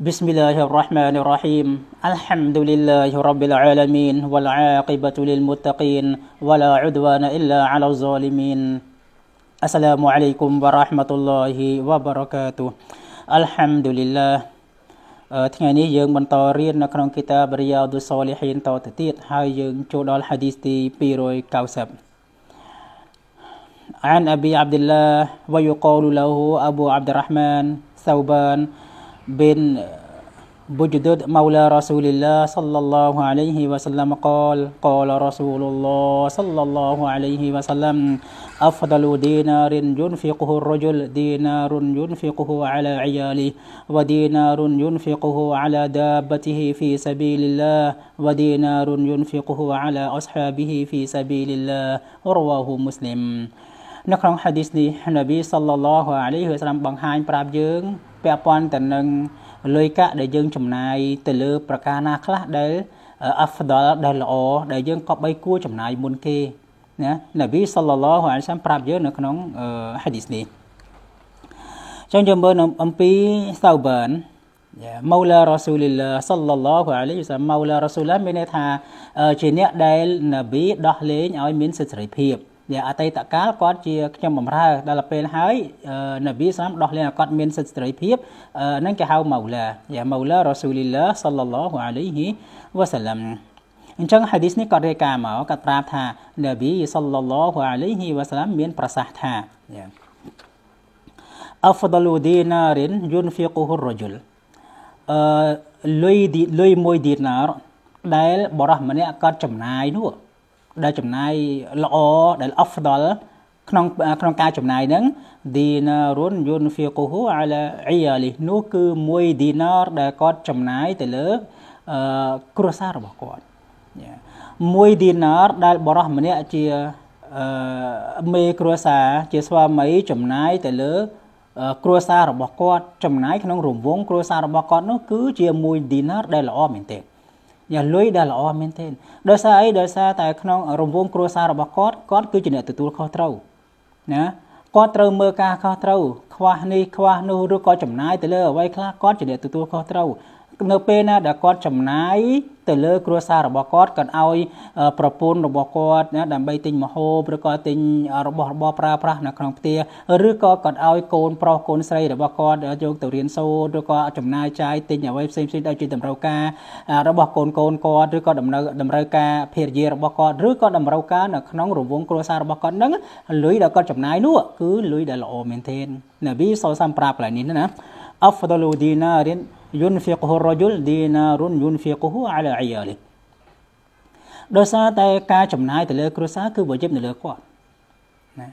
بسم الله الرحمن الرحيم الحمد لله رب العالمين والعاقبة للمتقين ولا عدوان إلا على الظالمين السلام عليكم ورحمة الله وبركاته الحمد لله يوم من طارين نقرأ كتاب رياض الصالحين الحديث بيروي 290 عن أبي عبد الله ويقال له أبو عبد الرحمن ثوبان بن بجدد مولى رسول الله صلى الله عليه وسلم قال قال رسول الله صلى الله عليه وسلم أفضل دينار ينفقه الرجل دينار ينفقه على عياله ودينار ينفقه على دابته في سبيل الله ودينار ينفقه على أصحابه في سبيل الله رواه مسلم نقرأ حديث النبي صلى الله عليه وسلم برابجين ពាក់ព័ន្ធទៅនឹងលុយកាក់ដែលយើងចំណាយទៅលើ ប្រការណា ខ្លះដែលអាហ្វដលដែលល្អដែលយើងក៏បីគួរចំណាយមុនគេណានប៊ីសល្លឡោះអាឡៃសាំប្រាប់យើងនៅក្នុងហាឌីសនេះចឹងយើងមើលអំពីសៅបានម៉ូឡារ៉ាស៊ូលីឡាសល្លឡោះអាឡៃសាំម៉ូឡារ៉ាស៊ូលឡាមានន័យថា ជាអ្នក ដែលនប៊ីដោះលែងឲ្យ មានសិទ្ធិសេរីភាពអតីតកាលគាត់ជាខ្ញុំបំរើដល់ពេលហើយនប៊ីសាមដោះលែងឲ្យគាត់មានសិទ្ធិសេរីភាពនឹងគេហៅម៉ូឡាយ៉ាម៉ូឡារ៉ាស៊ូលីឡាសល្លឡោះអាឡៃហ៊ីវ៉ាសាឡាំអញ្ចឹងហាឌីសនេះគាត់រាយការណ៍មកគាត់ប្រាប់ថានប៊ីសល្លឡោះអាឡៃហ៊ីវ៉ាសាឡាំមាន ប្រសាសន៍ថាអហ្វដលូឌីណារិនយុនហ្វីកូហ៊ុររ៉ាជុលអឺលុយឌីលុយមួយឌីណារដែល បរិះម្នាក់គាត់ចំណាយនោះដែលចំណាយល្អដែល afdal ក្នុងក្នុងការចំណាយហ្នឹងឌីណារុនយុនហ្វីកូហ៊ូអាឡាអ៊ីយ៉ាលីនោះ គឺ1ឌីណារដែលគាត់ចំណាយទៅលើអឺគ្រួសាររបស់គាត់1ឌីណារដែលបរិះម្នាក់ជាអឺមេគ្រួសារជាស្វាមីចំណាយទៅលើគ្រួសាររបស់គាត់ ចំណាយក្នុងរង្វង់គ្រួសាររបស់គាត់នោះគឺជា1ឌីណារដែលល្អមែនទេយ៉ាលុយដែលល្អមែនទេដោយសារអីដោយសារតែក្នុងរង្វង់គ្រួសាររបស់គាត់គាត់គឺជាអ្នកទទួលខុសត្រូវណាគាត់ត្រូវមើលការខុសត្រូវខ្វះនេះខ្វះនោះឬក៏ចំណាយទៅលើអ្វីខ្លះគាត់ជាអ្នកទទួលខុសត្រូវនៅពេលណាដែលគាត់ចំណាយទៅលើគ្រួសាររបស់គាត់គាត់ឲ្យប្រពន្ធរបស់គាត់ណាដើម្បីទិញម្ហូបឬក៏ទិញរបស់របរប្រើប្រាស់នៅក្នុងផ្ទះឬក៏គាត់ឲ្យកូនប្រុសកូនស្រីរបស់គាត់យកទៅរៀនសូត្រឬក៏ចំណាយចាយទិញអ្វីផ្សេងៗដែលជាតម្រូវការរបស់កូនកូនគាត់ឬក៏តម្រូវតម្រូវការភរិយារបស់គាត់ឬក៏តម្រូវការនៅក្នុងរង្វង់គ្រួសាររបស់គាត់នឹងលុយដែលគាត់ចំណាយនោះគឺលុយដែលល្អមែនទែនណាប៊ីសូសាំប្រាប់កន្លែងនេះណាអហ្វដលូឌីណារៀន yunfiquhu ar-rajul dinarun yunfiquhu ala 'iyalihi ដោយសារតែការចំណាយទៅលើគ្រួសារគឺវ៉ាជីបនៅលើគាត់ណា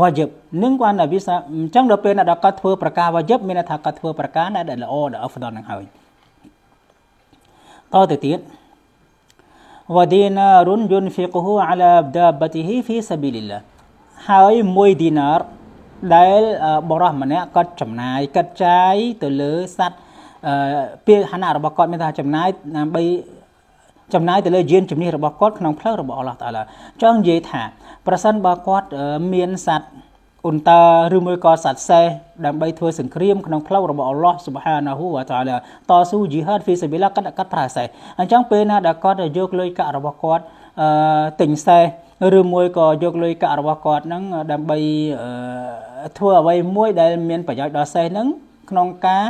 វ៉ាជីបនឹងគាត់ណាវាសាអញ្ចឹងដល់ពេលណាដល់គាត់ធ្វើប្រការវ៉ាជីបមានន័យថាគាត់ធ្វើប្រការណាដែលល្អដែលអហ្វដលនឹងហើយតទៅទៀតវ៉ាឌីណារុនយុនហ្វីកហ៊ូអាឡាបដាបាទីហ៊ីហ្វីសាប៊ីលីឡាហើយមួយឌីណារដែលបរោះម្នាក់គាត់ចំណាយគាត់ចាយទៅលើសัตว์ពាក្យហានៈរបស់គាត់មានថាចំណាយដើម្បីចំណាយទៅលើយានជំនិះរបស់គាត់ក្នុងផ្លូវរបស់អល់ឡោះតាឡាចង់និយាយថាប្រសិនបើគាត់មានសัตว์អ៊ុនតាឬមួយក៏សัตว์សេះដើម្បី ធ្វើសង្គ្រាមក្នុងផ្លូវរបស់អល់ឡោះស៊ុបហានាហ៊ូវតាឡាតស៊ូជីហាតហ្វីសាប៊ីឡាគាត់គាត់ប្រើសេះអញ្ចឹងពេលណាដែលគាត់យកលុយកាក់របស់គាត់អឺទិញសេះឬមួយក៏យកលុយកាក់របស់គាត់ហ្នឹងដើម្បីធ្វើអ្វីមួយដែលមានប្រយោជន៍ដល់សេះហ្នឹងក្នុងការ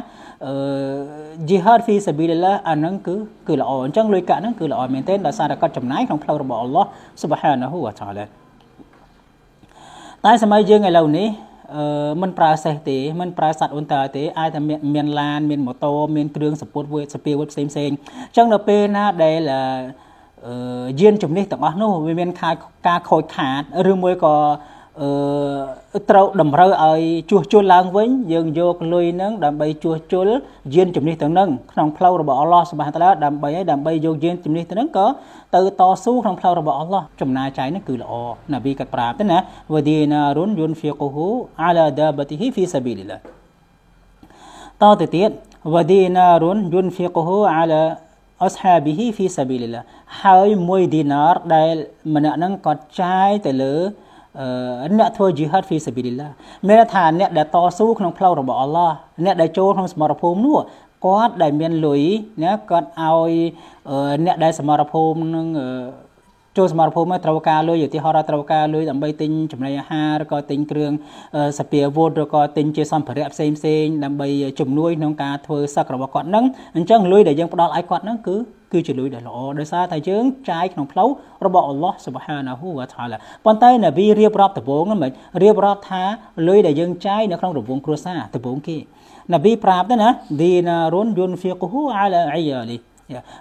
អឺ jihad fi sabilillah អានឹងគឺគឺល្អអញ្ចឹងលុយកាក់ហ្នឹងគឺល្អមែនទែនដោយសារតែគាត់ចំណាយក្នុងផ្លូវរបស់ Allah Subhanahu wa ta'ala តែសម័យយើងឥឡូវនេះអឺมันប្រើសេះទេมันប្រើសัตว์អូនតាទេអាចតែមានឡាន មានម៉ូតូមានគ្រឿងសពតវេសពាវផ្សេងផ្សេងអញ្ចឹងនៅពេលណាដែលអឺយានជំនិះទាំងអស់នោះវាមានការការខូចខាតឬមួយក៏អឺត្រូវតម្រូវឲ្យជួសជុលឡើងវិញយើងយកលុយហ្នឹង ដើម្បីជួសជុលយាន ជំនិះទាំងហ្នឹងក្នុងផ្លូវរបស់អល់ឡោះសុបានតាឡាដើម្បីឲ្យដើម្បីយកយានជំនិះទាំងហ្នឹងក៏ទៅតស៊ូក្នុងផ្លូវរបស់អល់ឡោះចំណាយចាយហ្នឹងគឺល្អណាប៊ីក៏ប្រាប់ទៅណាវឌីណារុនយុនហ្វីកូហ៊ូអាឡាដាបតិហ៊ីហ្វីសាប៊ីលីឡាតទៅទៀតវឌីណារុនយុនហ្វីកូហ៊ូអាឡាអស្ហាប៊ីហ៊ីហ្វីសាប៊ីលីឡាហើយមួយឌីណារដែល ម្នាក់ហ្នឹងគាត់ចាយទៅលើអ្នកធ្វើ jihad fi sabilillah មានថាអ្នកដែលតស៊ូក្នុងផ្លូវរបស់ Allah អ្នកដែលចូលក្នុងសមរភូមិនោះគាត់ដែលមានលុយណាគាត់ឲ្យអ្នកដែលសមរភូមិនឹងចូលសមរភូមិត្រូវការលុយឧទាហរណ៍ត្រូវការលុយដើម្បីទិញចំណីអាហារឬក៏ទិញគ្រឿងសាពាវុធឬក៏ទិញជាសម្ភារៈផ្សេងផ្សេងដើម្បីជំនួយក្នុងការធ្វើសឹករបស់គាត់ហ្នឹងអញ្ចឹងលុយដែលយើងផ្ដល់ឲ្យគាត់ហ្នឹងគឺគឺជាលុយដែលល្អដោយសារតែយើងចាយក្នុងផ្លូវរបស់អល់ឡោះស៊ុបហានាហ៊ូវ៉ាតាឡាប៉ុន្តែនប៊ីរៀបរាប់ដំបូងហ្នឹងមិនរៀបរាប់ថាលុយដែលយើងចាយនៅក្នុងរង្វង់គ្រួសារដំបូងគេនប៊ីប្រាប់ទៅណាឌីណារុនយុនហ្វីកហ៊ូអាឡាអ៊ីយ៉ាលី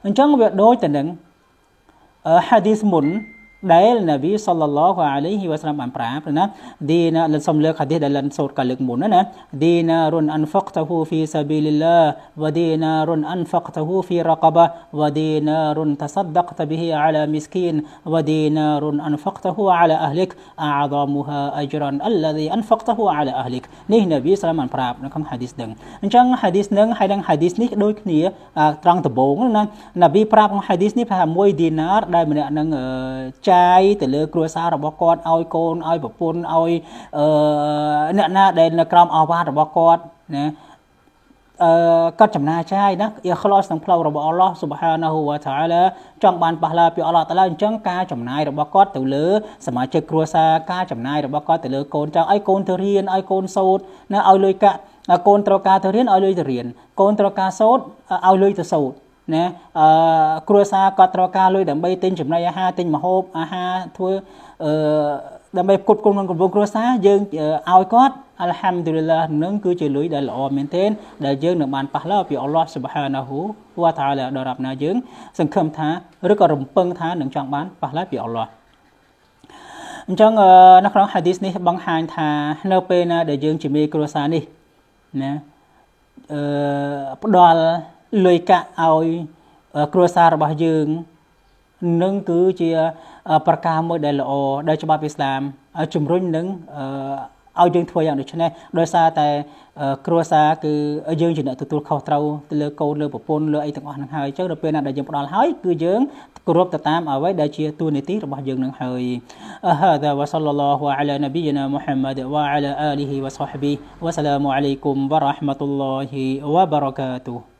អញ្ចឹងវាដូចទៅនឹង آه، حديث مدن ដែលនប៊ីសល្លឡោះអាឡៃហ៊ីវ៉ាសឡាមបានប្រាប់ណាឌីណាលសំលើកហាឌីសដែលលនសូត្រកាលលើកមុនណាឌីណារុនអានហ្វកតហ៊ូហ្វីសាប៊ីលិលឡាវឌីណារុនអានហ្វកតហ៊ូហ្វីរកបៈវឌីណារុនតសដកតប៊ីអាឡាមីស្គីនវឌីណារុនអានហ្វកតហ៊ូអាឡាអហ្លិកអាដមូហាអជ្រនអល្លាឌីអានហ្វកតហ៊ូអាឡាអហ្លិកនេះនប៊ីសឡាមបានប្រាប់នៅក្នុងហាឌីសនឹងអញ្ចឹងហាឌីសនឹងហើយនឹងហាឌីសនេះដូចគ្នា ត្រង់ដំបូងណានប៊ីប្រាប់ក្នុងហាឌីសនេះថាមួយឌីណារដែលម្នាក់នឹងចចាយទៅលើគ្រួសាររបស់គាត់ឲ្យកូនឲ្យប្រពន្ធឲ្យអឺអ្នកណាដែលនៅក្រោមអាវ៉ារបស់គាត់ណាអឺកាត់ចំណាចាយណាអ៊ីខ្លោសក្នុងផ្លូវរបស់អល់ឡោះស៊ុបហានាហ៊ូវ៉ាតាឡាចង់បានប៉ះឡាពីអល់ឡោះតាឡាអញ្ចឹងការចំណាយរបស់គាត់ទៅលើសមាជិកគ្រួសារការចំណាយរបស់គាត់ទៅលើកូនចៅឲ្យកូនទៅរៀនឲ្យកូនសូត្រណាឲ្យលុយកាក់កូនត្រូវការទៅរៀនឲ្យលុយទៅរៀនកូនត្រូវការសូត្រឲ្យលុយទៅសូត្រណាអឺគ្រួសារគាត់ត្រូវការលុយដើម្បីទិញចំណីអាហារទិញម្ហូបអាហារធ្វើអឺដើម្បីគ្រប់គ្រងក្នុងកំពង់គ្រួសារយើងឲ្យគាត់អัลហាំឌីលឡានឹងគឺជាលុយដែលល្អមែនទែនដែលយើងនឹងបានប៉ះឡោពីអល់ឡោះស៊ុបហានាហ៊ូវ៉ាតាឡាដល់រាប់ណាយើងសង្ឃឹមថាឬក៏រំពឹងថានឹងចង់បានប៉ះឡោពីអល់ឡោះអញ្ចឹងនៅក្នុងហាឌីសនេះ បង្ហាញថានៅពេលណា ដែលយើងជាមេគ្រួសារនេះណាអឺផ្ដល់លុយកាក់ឲ្យគ្រួសាររបស់យើងនឹងគឺជាប្រការមួយដែលល្អដែលច្បាប់អ៊ីស្លាមជំរុញនឹងឲ្យយើងធ្វើយ៉ាងដូចនេះដោយសារតែគ្រួសារគឺយើងជាអ្នកទទួលខុសត្រូវទៅលើកូនលើប្រពន្ធលើអីទាំងអស់ហ្នឹងហើយអញ្ចឹងដល់ពេលណាដែលយើងផ្ដល់ហើយគឺយើងគោរពទៅតាមអ្វីដែលជាទូនីតិរបស់យើងហ្នឹងហើយហាដាវ៉ាសលឡោះអាឡានប៊ីណាមូហាម៉ាដវ៉ាអាឡាអាលីហ៊ីវ៉ាសាហ្ប៊ីវ៉ាសឡាមអាឡៃគុំវ៉ារ៉ាហ្មាតុលឡោហ៊ីវ៉ាបារកាតូ